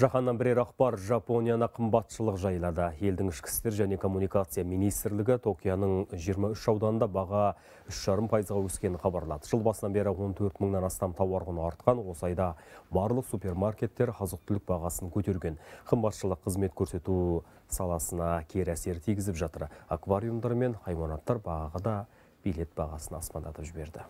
Жаһаннан бірер ақпар Жапонияна қымбатшылық жайлады. Елдің ішкі және коммуникация министрлігі Токияның 23 ауданында баға жарым пайызға өскенін хабарлады. Жыл басынан бері 14 мыңнан астам тауар артқан, осы барлық супермаркеттер азық-түлік бағасын көтерген. Қымбатшылық қызмет көрсету саласына кері әсер тигізіп жатыр. Аквариумдар мен хайуанаттар бағы да билет бағасын аспандатып жіберді.